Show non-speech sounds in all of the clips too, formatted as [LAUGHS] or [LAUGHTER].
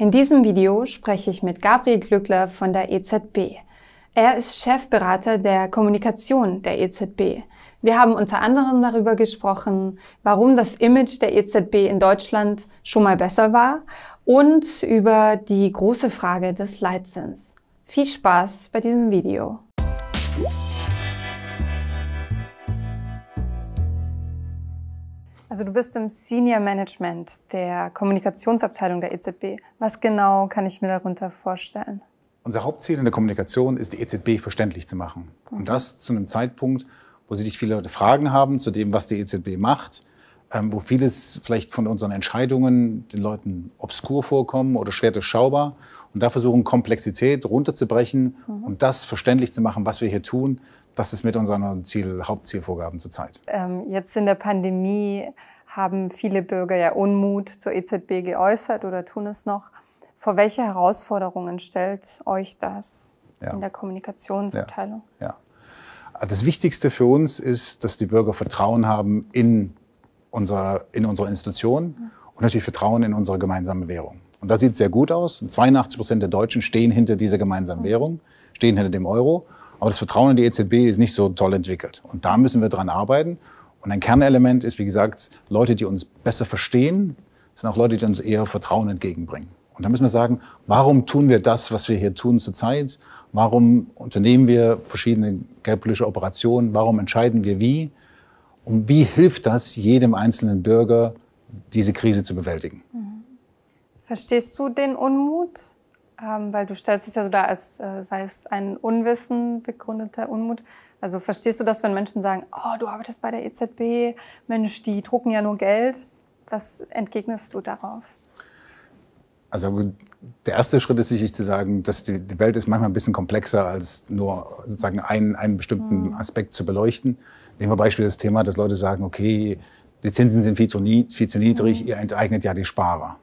In diesem Video spreche ich mit Gabriel Glückler von der EZB. Er ist Chefberater der Kommunikation der EZB. Wir haben unter anderem darüber gesprochen, warum das Image der EZB in Deutschland schon mal besser war und über die große Frage des Leitzins. Viel Spaß bei diesem Video. Also du bist im Senior Management der Kommunikationsabteilung der EZB. Was genau kann ich mir darunter vorstellen? Unser Hauptziel in der Kommunikation ist, die EZB verständlich zu machen. Und mhm. das zu einem Zeitpunkt, wo sich viele Leute Fragen haben zu dem, was die EZB macht, ähm, wo vieles vielleicht von unseren Entscheidungen den Leuten obskur vorkommen oder schwer durchschaubar. Und da versuchen, Komplexität runterzubrechen mhm. und das verständlich zu machen, was wir hier tun, das ist mit unseren Ziel, Hauptzielvorgaben zurzeit. Ähm, jetzt in der Pandemie haben viele Bürger ja Unmut zur EZB geäußert oder tun es noch. Vor welche Herausforderungen stellt euch das ja. in der Kommunikationsabteilung? Ja. ja. Ah, das Wichtigste für uns ist, dass die Bürger Vertrauen haben in, unser, in unsere Institution ja. und natürlich Vertrauen in unsere gemeinsame Währung. Und da sieht es sehr gut aus. 82 Prozent der Deutschen stehen hinter dieser gemeinsamen mhm. Währung, stehen hinter dem Euro. Aber das Vertrauen in die EZB ist nicht so toll entwickelt. Und da müssen wir dran arbeiten. Und ein Kernelement ist, wie gesagt, Leute, die uns besser verstehen, sind auch Leute, die uns eher Vertrauen entgegenbringen. Und da müssen wir sagen, warum tun wir das, was wir hier tun zurzeit? Warum unternehmen wir verschiedene geldpolitische Operationen? Warum entscheiden wir wie? Und wie hilft das jedem einzelnen Bürger, diese Krise zu bewältigen? Mhm. Verstehst du den Unmut ähm, weil du stellst es ja so da, als äh, sei es ein Unwissen begründeter Unmut. Also verstehst du das, wenn Menschen sagen, oh, du arbeitest bei der EZB, Mensch, die drucken ja nur Geld. Was entgegnest du darauf? Also der erste Schritt ist sicherlich zu sagen, dass die, die Welt ist manchmal ein bisschen komplexer, als nur sozusagen einen, einen bestimmten mhm. Aspekt zu beleuchten. Nehmen wir beispielsweise das Thema, dass Leute sagen, okay, die Zinsen sind viel zu, viel zu niedrig, mhm. ihr enteignet ja die Sparer.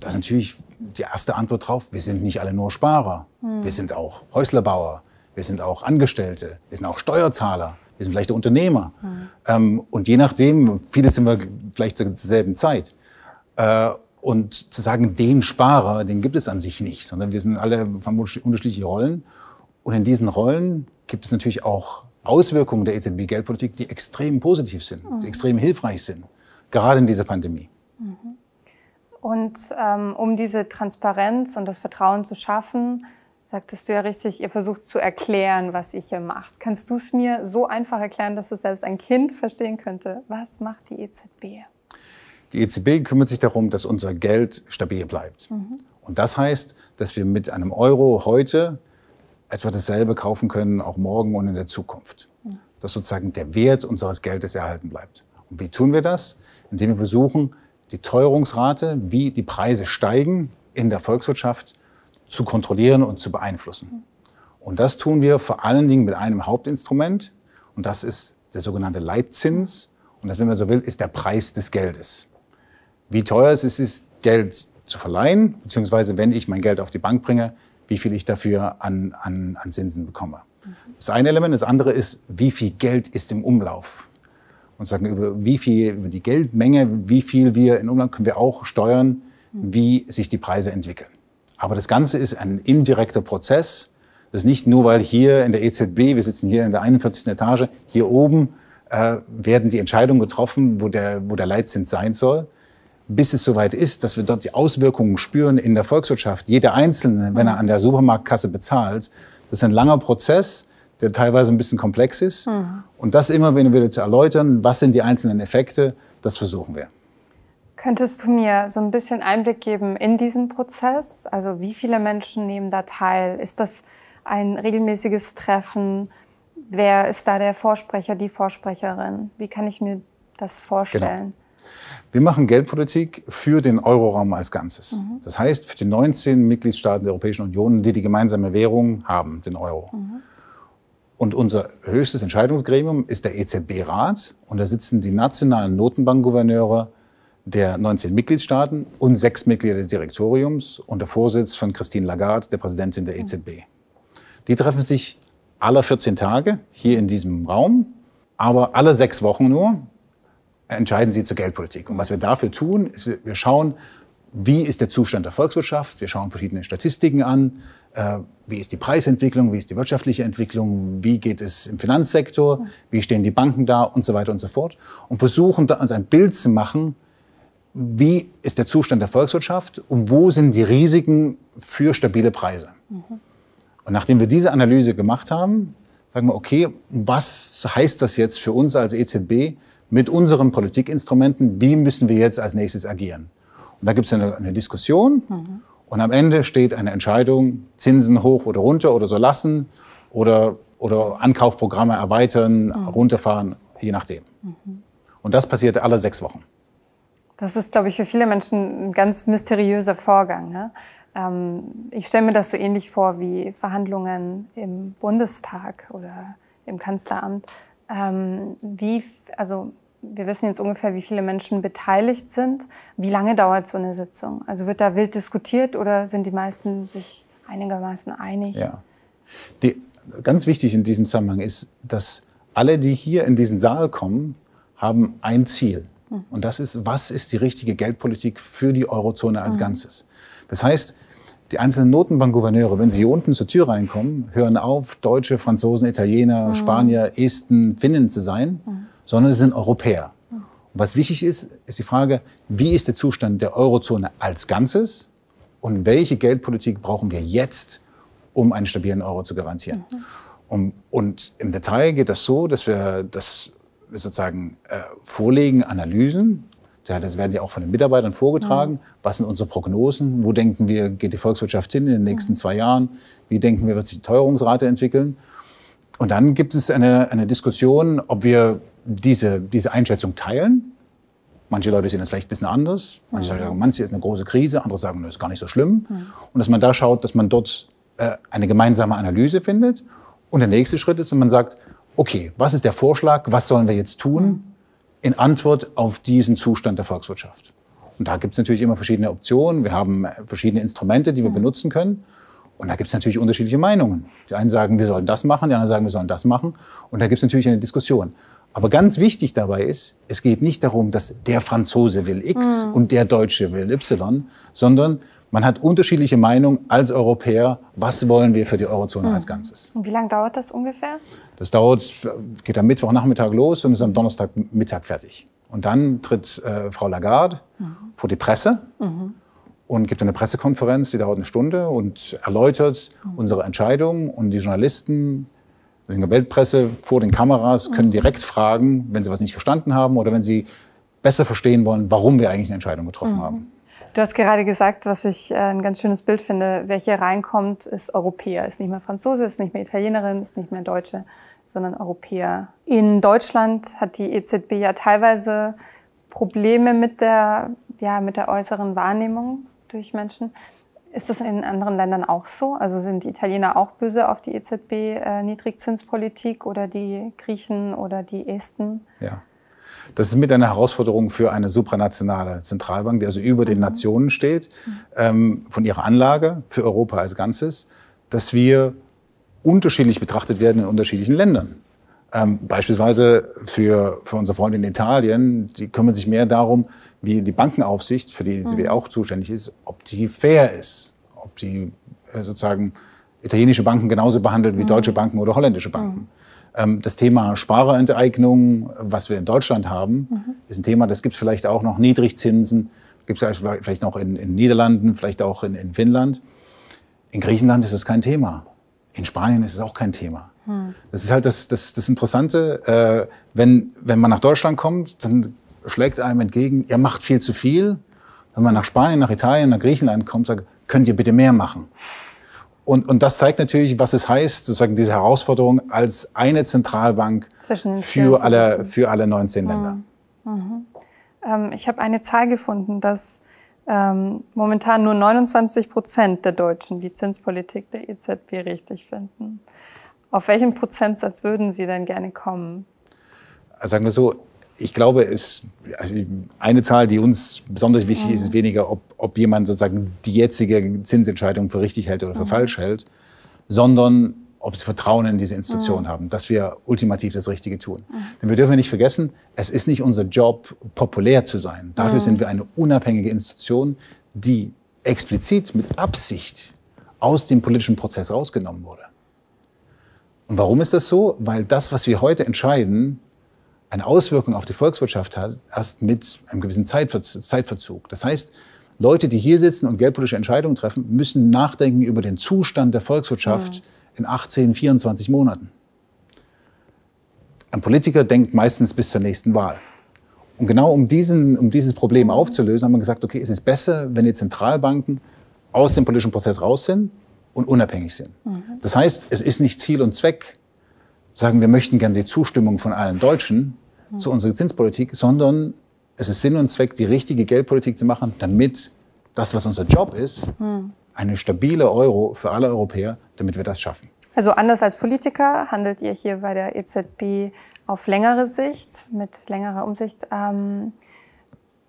Da ist natürlich die erste Antwort drauf, wir sind nicht alle nur Sparer. Hm. Wir sind auch Häuslerbauer, wir sind auch Angestellte, wir sind auch Steuerzahler, wir sind vielleicht Unternehmer. Hm. Ähm, und je nachdem, viele sind wir vielleicht zur selben Zeit. Äh, und zu sagen, den Sparer, den gibt es an sich nicht, sondern wir sind alle haben unterschiedliche Rollen. Und in diesen Rollen gibt es natürlich auch Auswirkungen der EZB-Geldpolitik, die extrem positiv sind, die hm. extrem hilfreich sind, gerade in dieser Pandemie. Mhm. Und ähm, um diese Transparenz und das Vertrauen zu schaffen, sagtest du ja richtig, ihr versucht zu erklären, was ihr hier macht. Kannst du es mir so einfach erklären, dass es selbst ein Kind verstehen könnte? Was macht die EZB? Die EZB kümmert sich darum, dass unser Geld stabil bleibt. Mhm. Und das heißt, dass wir mit einem Euro heute etwa dasselbe kaufen können, auch morgen und in der Zukunft. Mhm. Dass sozusagen der Wert unseres Geldes erhalten bleibt. Und wie tun wir das? Indem wir versuchen, die Teuerungsrate, wie die Preise steigen in der Volkswirtschaft, zu kontrollieren und zu beeinflussen. Und das tun wir vor allen Dingen mit einem Hauptinstrument, und das ist der sogenannte Leitzins. Und das, wenn man so will, ist der Preis des Geldes. Wie teuer es ist, Geld zu verleihen, beziehungsweise wenn ich mein Geld auf die Bank bringe, wie viel ich dafür an, an, an Zinsen bekomme. Das eine Element. Das andere ist, wie viel Geld ist im Umlauf und sagen, über wie viel, über die Geldmenge, wie viel wir in Umland können wir auch steuern, wie sich die Preise entwickeln. Aber das Ganze ist ein indirekter Prozess. Das ist nicht nur, weil hier in der EZB, wir sitzen hier in der 41. Etage, hier oben äh, werden die Entscheidungen getroffen, wo der, wo der Leitzins sein soll. Bis es soweit ist, dass wir dort die Auswirkungen spüren in der Volkswirtschaft, jeder Einzelne, wenn er an der Supermarktkasse bezahlt, das ist ein langer Prozess der teilweise ein bisschen komplex ist. Mhm. Und das immer, wieder zu erläutern, was sind die einzelnen Effekte, das versuchen wir. Könntest du mir so ein bisschen Einblick geben in diesen Prozess? Also wie viele Menschen nehmen da teil? Ist das ein regelmäßiges Treffen? Wer ist da der Vorsprecher, die Vorsprecherin? Wie kann ich mir das vorstellen? Genau. Wir machen Geldpolitik für den Euroraum als Ganzes. Mhm. Das heißt, für die 19 Mitgliedstaaten der Europäischen Union, die die gemeinsame Währung haben, den Euro. Mhm. Und unser höchstes Entscheidungsgremium ist der EZB-Rat. Und da sitzen die nationalen Notenbankgouverneure der 19 Mitgliedstaaten und sechs Mitglieder des Direktoriums unter Vorsitz von Christine Lagarde, der Präsidentin der EZB. Die treffen sich alle 14 Tage hier in diesem Raum, aber alle sechs Wochen nur entscheiden sie zur Geldpolitik. Und was wir dafür tun, ist, wir schauen, wie ist der Zustand der Volkswirtschaft, wir schauen verschiedene Statistiken an, äh, wie ist die Preisentwicklung, wie ist die wirtschaftliche Entwicklung, wie geht es im Finanzsektor, wie stehen die Banken da und so weiter und so fort und versuchen da uns ein Bild zu machen, wie ist der Zustand der Volkswirtschaft und wo sind die Risiken für stabile Preise. Mhm. Und nachdem wir diese Analyse gemacht haben, sagen wir, okay, was heißt das jetzt für uns als EZB mit unseren Politikinstrumenten, wie müssen wir jetzt als nächstes agieren? Und da gibt es eine, eine Diskussion. Mhm. Und am Ende steht eine Entscheidung, Zinsen hoch oder runter oder so lassen oder, oder Ankaufprogramme erweitern, mhm. runterfahren, je nachdem. Mhm. Und das passiert alle sechs Wochen. Das ist, glaube ich, für viele Menschen ein ganz mysteriöser Vorgang. Ne? Ähm, ich stelle mir das so ähnlich vor wie Verhandlungen im Bundestag oder im Kanzleramt. Ähm, wie, also wir wissen jetzt ungefähr, wie viele Menschen beteiligt sind. Wie lange dauert so eine Sitzung? Also wird da wild diskutiert oder sind die meisten sich einigermaßen einig? Ja. Die, ganz wichtig in diesem Zusammenhang ist, dass alle, die hier in diesen Saal kommen, haben ein Ziel. Hm. Und das ist, was ist die richtige Geldpolitik für die Eurozone als hm. Ganzes? Das heißt, die einzelnen Notenbankgouverneure, wenn sie hier unten zur Tür reinkommen, hören auf, Deutsche, Franzosen, Italiener, hm. Spanier, Esten, Finnen zu sein sondern sie sind Europäer. Und was wichtig ist, ist die Frage, wie ist der Zustand der Eurozone als Ganzes und welche Geldpolitik brauchen wir jetzt, um einen stabilen Euro zu garantieren. Mhm. Und, und, im Detail geht das so, dass wir das sozusagen äh, vorlegen, Analysen. Das werden ja auch von den Mitarbeitern vorgetragen. Mhm. Was sind unsere Prognosen? Wo denken wir, geht die Volkswirtschaft hin in den nächsten mhm. zwei Jahren? Wie denken wir, wird sich die Teuerungsrate entwickeln? Und dann gibt es eine, eine Diskussion, ob wir diese, diese Einschätzung teilen. Manche Leute sehen das vielleicht ein bisschen anders. Manche sagen, manche ist eine große Krise, andere sagen, das ist gar nicht so schlimm. Und dass man da schaut, dass man dort äh, eine gemeinsame Analyse findet. Und der nächste Schritt ist, dass man sagt, okay, was ist der Vorschlag, was sollen wir jetzt tun mhm. in Antwort auf diesen Zustand der Volkswirtschaft? Und da gibt es natürlich immer verschiedene Optionen. Wir haben äh, verschiedene Instrumente, die wir mhm. benutzen können. Und da gibt es natürlich unterschiedliche Meinungen. Die einen sagen, wir sollen das machen, die anderen sagen, wir sollen das machen. Und da gibt es natürlich eine Diskussion. Aber ganz wichtig dabei ist, es geht nicht darum, dass der Franzose will X mhm. und der Deutsche will Y, sondern man hat unterschiedliche Meinungen als Europäer, was wollen wir für die Eurozone mhm. als Ganzes. Und wie lange dauert das ungefähr? Das dauert, geht am Mittwochnachmittag los und ist am Donnerstagmittag fertig. Und dann tritt äh, Frau Lagarde mhm. vor die Presse mhm. und gibt eine Pressekonferenz, die dauert eine Stunde und erläutert hm. unsere Entscheidung und die Journalisten in der Weltpresse vor den Kameras, können mhm. direkt fragen, wenn sie was nicht verstanden haben oder wenn sie besser verstehen wollen, warum wir eigentlich eine Entscheidung getroffen mhm. haben. Du hast gerade gesagt, was ich äh, ein ganz schönes Bild finde. Wer hier reinkommt, ist Europäer, ist nicht mehr Franzose, ist nicht mehr Italienerin, ist nicht mehr Deutsche, sondern Europäer. In Deutschland hat die EZB ja teilweise Probleme mit der, ja, mit der äußeren Wahrnehmung durch Menschen. Ist das in anderen Ländern auch so? Also sind die Italiener auch böse auf die EZB-Niedrigzinspolitik äh, oder die Griechen oder die Esten? Ja. Das ist mit einer Herausforderung für eine supranationale Zentralbank, die also über den mhm. Nationen steht, mhm. ähm, von ihrer Anlage für Europa als Ganzes, dass wir unterschiedlich betrachtet werden in unterschiedlichen Ländern. Ähm, beispielsweise für, für unsere Freunde in Italien, die kümmern sich mehr darum, wie die Bankenaufsicht, für die die mhm. auch zuständig ist, ob die fair ist, ob die äh, sozusagen italienische Banken genauso behandelt wie mhm. deutsche Banken oder holländische mhm. Banken. Mhm. Ähm, das Thema Sparerenteignung, was wir in Deutschland haben, mhm. ist ein Thema, das gibt es vielleicht auch noch Niedrigzinsen, gibt es vielleicht noch in in Niederlanden, vielleicht auch in, in Finnland. In Griechenland ist das kein Thema. In Spanien ist es auch kein Thema. Das hm. ist halt das, das, das Interessante. Äh, wenn, wenn man nach Deutschland kommt, dann schlägt einem entgegen, ihr macht viel zu viel. Wenn man nach Spanien, nach Italien, nach Griechenland kommt, sagt, könnt ihr bitte mehr machen. Und, und das zeigt natürlich, was es heißt, sozusagen diese Herausforderung als eine Zentralbank für alle, für alle 19 Länder. Mhm. Ähm, ich habe eine Zahl gefunden, dass ähm, momentan nur 29 Prozent der Deutschen die Zinspolitik der EZB richtig finden. Auf welchen Prozentsatz würden Sie denn gerne kommen? Also sagen wir so, ich glaube, es, also eine Zahl, die uns besonders wichtig mhm. ist, ist mhm. weniger, ob, ob jemand sozusagen die jetzige Zinsentscheidung für richtig hält oder für mhm. falsch hält, sondern ob sie Vertrauen in diese Institution mhm. haben, dass wir ultimativ das Richtige tun. Mhm. Denn wir dürfen nicht vergessen, es ist nicht unser Job, populär zu sein. Dafür mhm. sind wir eine unabhängige Institution, die explizit mit Absicht aus dem politischen Prozess rausgenommen wurde. Und warum ist das so? Weil das, was wir heute entscheiden, eine Auswirkung auf die Volkswirtschaft hat, erst mit einem gewissen Zeitverzug. Das heißt, Leute, die hier sitzen und geldpolitische Entscheidungen treffen, müssen nachdenken über den Zustand der Volkswirtschaft ja. Mhm. in 18, 24 Monaten. Ein Politiker denkt meistens bis zur nächsten Wahl. Und genau um, diesen, um dieses Problem aufzulösen, haben wir gesagt, okay, es ist besser, wenn die Zentralbanken aus dem politischen Prozess raus sind, und unabhängig sind. Mhm. Das heißt, es ist nicht Ziel und Zweck, sagen wir möchten gerne die Zustimmung von allen Deutschen mhm. zu unserer Zinspolitik, sondern es ist Sinn und Zweck, die richtige Geldpolitik zu machen, damit das, was unser Job ist, mhm. eine stabile Euro für alle Europäer, damit wir das schaffen. Also anders als Politiker handelt ihr hier bei der EZB auf längere Sicht, mit längerer Umsicht. Ähm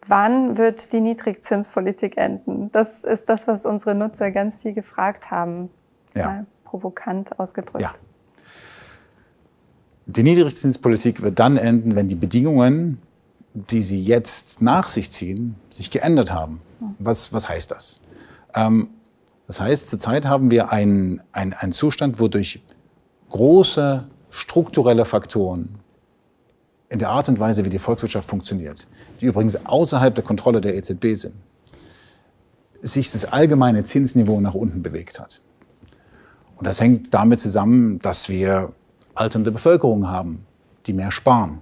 Wann wird die Niedrigzinspolitik enden? Das ist das, was unsere Nutzer ganz viel gefragt haben. Ja. provokant ausgedrückt. Ja. Die Niedrigzinspolitik wird dann enden, wenn die Bedingungen, die sie jetzt nach sich ziehen, sich geändert haben. Was, was heißt das? Ähm, das heißt, zurzeit haben wir einen, einen, einen Zustand, wodurch große strukturelle Faktoren, in der Art und Weise, wie die Volkswirtschaft funktioniert, die übrigens außerhalb der Kontrolle der EZB sind, sich das allgemeine Zinsniveau nach unten bewegt hat. Und das hängt damit zusammen, dass wir alternde Bevölkerung haben, die mehr sparen,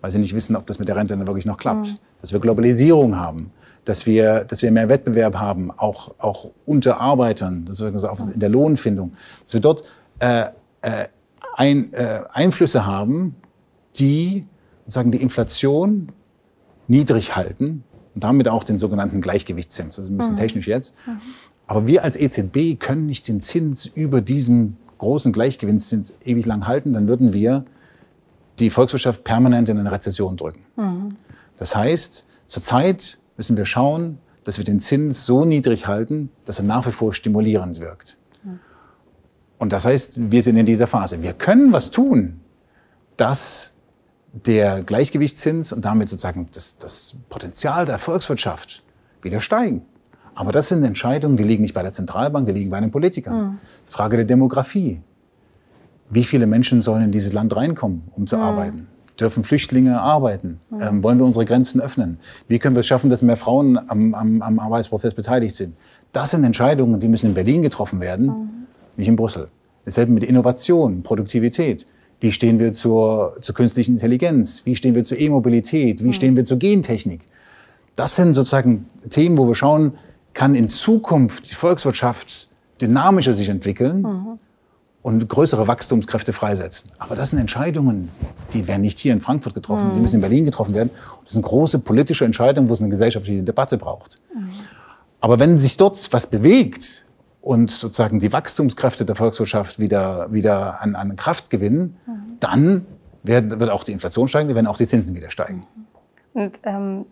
weil sie nicht wissen, ob das mit der Rente dann wirklich noch klappt. Mhm. Dass wir Globalisierung haben, dass wir, dass wir mehr Wettbewerb haben, auch, auch unter Arbeitern, das ist auch mhm. in der Lohnfindung, dass wir dort äh, äh, ein, äh, Einflüsse haben, die sagen die Inflation niedrig halten und damit auch den sogenannten Gleichgewichtszins. Das ist ein bisschen mhm. technisch jetzt. Mhm. Aber wir als EZB können nicht den Zins über diesem großen Gleichgewichtszins ewig lang halten, dann würden wir die Volkswirtschaft permanent in eine Rezession drücken. Mhm. Das heißt, zurzeit müssen wir schauen, dass wir den Zins so niedrig halten, dass er nach wie vor stimulierend wirkt. Mhm. Und das heißt, wir sind in dieser Phase. Wir können was tun, dass der Gleichgewichtszins und damit sozusagen das, das Potenzial der Volkswirtschaft wieder steigen. Aber das sind Entscheidungen, die liegen nicht bei der Zentralbank, die liegen bei den Politikern. Mhm. Frage der Demografie. Wie viele Menschen sollen in dieses Land reinkommen, um zu mhm. arbeiten? Dürfen Flüchtlinge arbeiten? Mhm. Ähm, wollen wir unsere Grenzen öffnen? Wie können wir es schaffen, dass mehr Frauen am, am, am Arbeitsprozess beteiligt sind? Das sind Entscheidungen, die müssen in Berlin getroffen werden, hm. nicht in Brüssel. Dasselbe mit Innovation, Produktivität. Wie stehen wir zur, zur künstlichen Intelligenz? Wie stehen wir zur E-Mobilität? Wie hm. stehen wir zur Gentechnik? Das sind sozusagen Themen, wo wir schauen, kann in Zukunft die Volkswirtschaft dynamischer sich entwickeln mhm. und größere Wachstumskräfte freisetzen. Aber das sind Entscheidungen, die werden nicht hier in Frankfurt getroffen, die mhm. müssen in Berlin getroffen werden. Das sind große politische Entscheidungen, wo es eine gesellschaftliche Debatte braucht. Mhm. Aber wenn sich dort was bewegt und sozusagen die Wachstumskräfte der Volkswirtschaft wieder, wieder an, an Kraft gewinnen, dann wird, wird auch die Inflation steigen, wir werden auch die Zinsen wieder steigen. Und ähm,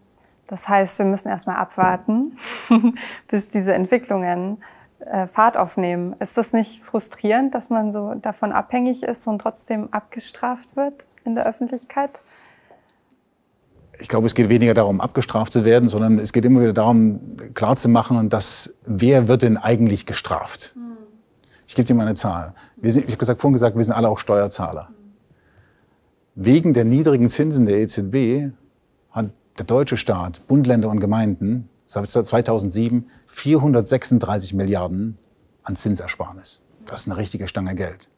das heißt, wir müssen erstmal abwarten, [LAUGHS] bis diese Entwicklungen äh, Fahrt aufnehmen. Ist das nicht frustrierend, dass man so davon abhängig ist und trotzdem abgestraft wird in der Öffentlichkeit? ich glaube, es geht weniger darum, abgestraft zu werden, sondern es geht immer wieder darum, klarzumachen, dass wer wird denn eigentlich gestraft? Hm. Ich gebe dir mal eine Zahl. Sind, ich habe gesagt, vorhin gesagt, wir sind alle auch Steuerzahler. Wegen der niedrigen Zinsen der EZB hat der deutsche Staat, Bund, Länder und Gemeinden seit 2007 436 Milliarden an Zinsersparnis. Das ist eine richtige Stange Geld.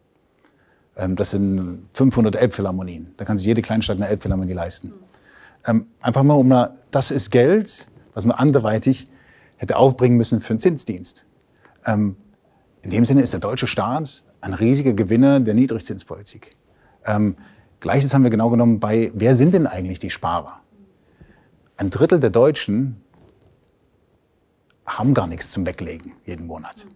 Ähm, das sind 500 Elbphilharmonien. Da kann sich jede Kleinstadt eine Elbphilharmonie leisten. Ähm, einfach mal um eine, das ist Geld, was man anderweitig hätte aufbringen müssen für einen Zinsdienst. Ähm, in dem Sinne ist der deutsche Staat ein riesiger Gewinner der Niedrigzinspolitik. Gleiches haben wir genau genommen bei, wer sind denn eigentlich die Sparer? Ein Drittel der Deutschen haben gar nichts zum Weglegen jeden Monat.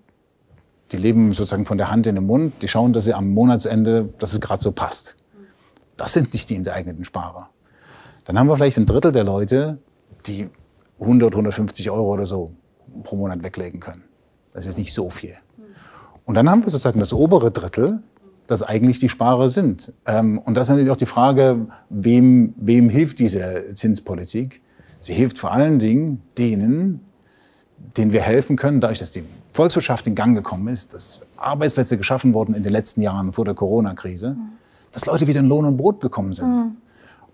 Die leben sozusagen von der Hand in den Mund, die schauen, dass sie am Monatsende, dass es gerade so passt. Das sind nicht die enteigneten Sparer. Dann haben wir vielleicht ein Drittel der Leute, die 100, 150 Euro oder so pro Monat weglegen können. Das ist nicht so viel. Und dann haben wir sozusagen das obere Drittel, das eigentlich die Sparer sind. Ähm, und das ist natürlich auch die Frage, wem, wem hilft diese Zinspolitik? Sie hilft vor allen Dingen denen, denen wir helfen können, dadurch, dass die Volkswirtschaft in Gang gekommen ist, dass Arbeitsplätze geschaffen wurden in den letzten Jahren vor der Corona-Krise, dass Leute wieder in Lohn und Brot gekommen sind. Mhm.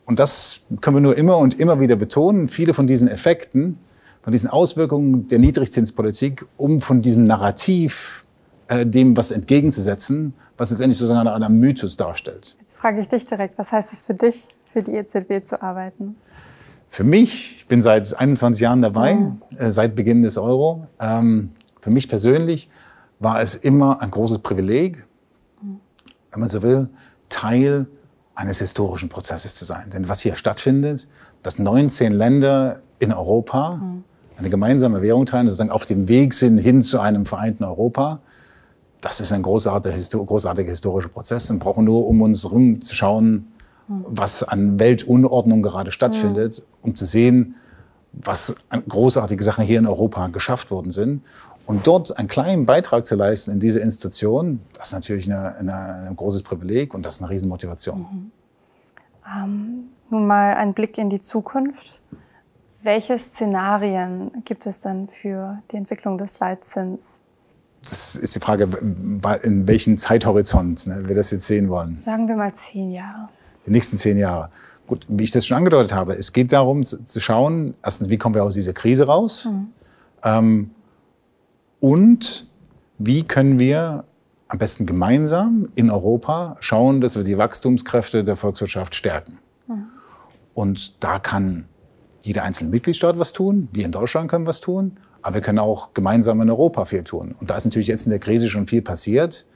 Und das können wir nur immer und immer wieder betonen. Viele von diesen Effekten, von diesen Auswirkungen der Niedrigzinspolitik, um von diesem Narrativ äh, dem was entgegenzusetzen, was letztendlich sozusagen einen, einen Mythos darstellt. Jetzt frage ich dich direkt, was heißt es für dich, für die EZB zu arbeiten? Für mich, ich bin seit 21 Jahren dabei, mhm. äh, seit Beginn des Euro. Ähm, für mich persönlich war es immer ein großes Privileg, mhm. wenn man so will, Teil eines historischen Prozesses zu sein. Denn was hier stattfindet, dass 19 Länder in Europa mhm. eine gemeinsame Währung teilen, sozusagen auf dem Weg sind hin zu einem vereinten Europa, das ist ein großartiger, großartiger historischer Prozess. Wir brauchen nur, um uns rumzuschauen, was an Weltunordnung gerade stattfindet, ja. um zu sehen, was großartige Sachen hier in Europa geschafft worden sind. Und dort einen kleinen Beitrag zu leisten in diese Institution, das ist natürlich eine, eine, ein großes Privileg und das ist eine Riesenmotivation. Mhm. Ähm, nun mal ein Blick in die Zukunft. Welche Szenarien gibt es denn für die Entwicklung des Leitzins? das ist die Frage, in welchem Zeithorizont ne, wir das jetzt sehen wollen. Sagen wir mal zehn Jahre. Die nächsten zehn Jahre. Gut, wie ich das schon angedeutet habe, es geht darum zu, schauen, erstens, wie kommen wir aus dieser Krise raus? Mhm. Ähm, und wie können wir am besten gemeinsam in Europa schauen, dass wir die Wachstumskräfte der Volkswirtschaft stärken? Mhm. Und da kann jeder einzelne Mitgliedstaat was tun, wir in Deutschland können was tun aber wir können auch gemeinsam in Europa viel tun. Und da ist natürlich jetzt in der Krise schon viel passiert,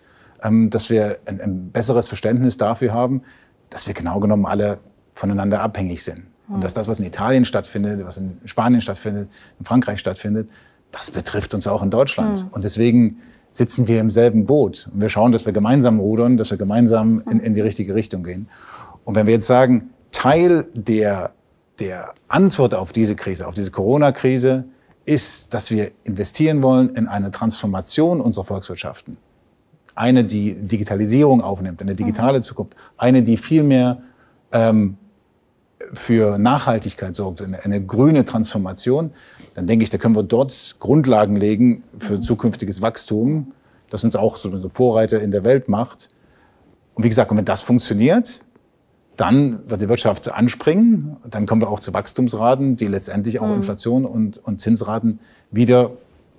ähm, dass wir ein, ein besseres Verständnis dafür haben, dass wir genau genommen alle voneinander abhängig sind. Und dass das, was in Italien stattfindet, was in Spanien stattfindet, in Frankreich stattfindet, das betrifft uns auch in Deutschland. Mhm. Und deswegen sitzen wir im selben Boot. Und wir schauen, dass wir gemeinsam rudern, dass wir gemeinsam in, in die richtige Richtung gehen. Und wenn wir jetzt sagen, Teil der, der Antwort auf diese Krise, auf diese Corona-Krise, ist, dass wir investieren wollen in eine Transformation unserer Volkswirtschaften. Eine, die Digitalisierung aufnimmt, eine digitale mhm. Zukunft. Eine, die viel mehr ähm, für Nachhaltigkeit sorgt, eine, eine, grüne Transformation. Dann denke ich, da können wir dort Grundlagen legen für mhm. zukünftiges Wachstum, das uns auch so Vorreiter in der Welt macht. Und wie gesagt, wenn das funktioniert, dann wird die Wirtschaft anspringen. Dann kommen wir auch zu Wachstumsraten, die letztendlich auch mhm. Inflation und, und Zinsraten wieder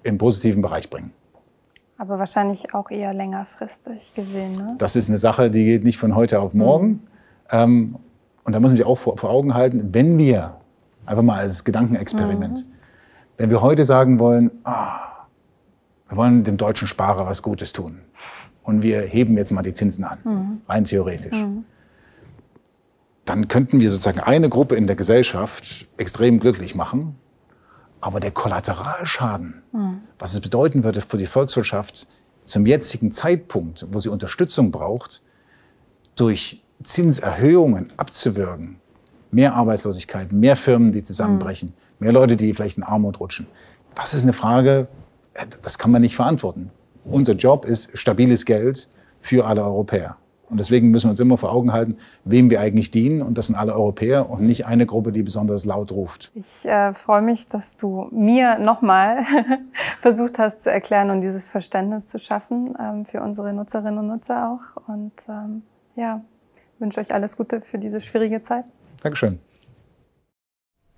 im positiven Bereich bringen. Aber wahrscheinlich auch eher längerfristig gesehen. Ne? Das ist eine Sache, die geht nicht von heute auf morgen. Mhm. Ähm, und da müssen wir auch vor, vor, Augen halten, wenn wir, einfach mal als Gedankenexperiment, mhm. wenn wir heute sagen wollen, ah, wir wollen dem deutschen Sparer was Gutes tun und wir heben jetzt mal die Zinsen an, mhm. rein theoretisch. Mhm dann könnten wir sozusagen eine Gruppe in der Gesellschaft extrem glücklich machen. Aber der Kollateralschaden, mhm. was es bedeuten würde für die Volkswirtschaft zum jetzigen Zeitpunkt, wo sie Unterstützung braucht, durch Zinserhöhungen abzuwürgen, mehr Arbeitslosigkeit, mehr Firmen, die zusammenbrechen, mhm. mehr Leute, die vielleicht in Armut rutschen. Das ist eine Frage, äh, das kann man nicht verantworten. Unser Job ist stabiles Geld für alle Europäer. Und deswegen müssen wir uns immer vor Augen halten, wem wir eigentlich dienen. Und das sind alle Europäer und nicht eine Gruppe, die besonders laut ruft. Ich äh, freue mich, dass du mir nochmal [LAUGHS] versucht hast zu erklären und dieses Verständnis zu schaffen ähm, für unsere Nutzerinnen und Nutzer auch. Und ähm, ja, wünsche euch alles Gute für diese schwierige Zeit. Dankeschön.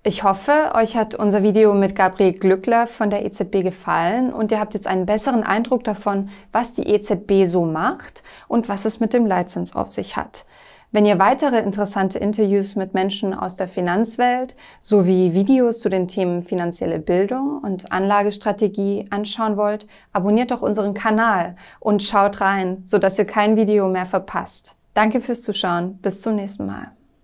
Ich hoffe, euch hat unser Video mit Gabriel Glückler von der EZB gefallen und ihr habt jetzt einen besseren Eindruck davon, was die EZB so macht und was es mit dem Leitzins auf sich hat. Wenn ihr weitere interessante Interviews mit Menschen aus der Finanzwelt sowie Videos zu den Themen finanzielle Bildung und Anlagestrategie anschauen wollt, abonniert doch unseren Kanal und schaut rein, sodass ihr kein Video mehr verpasst. Danke fürs Zuschauen, bis zum nächsten Mal.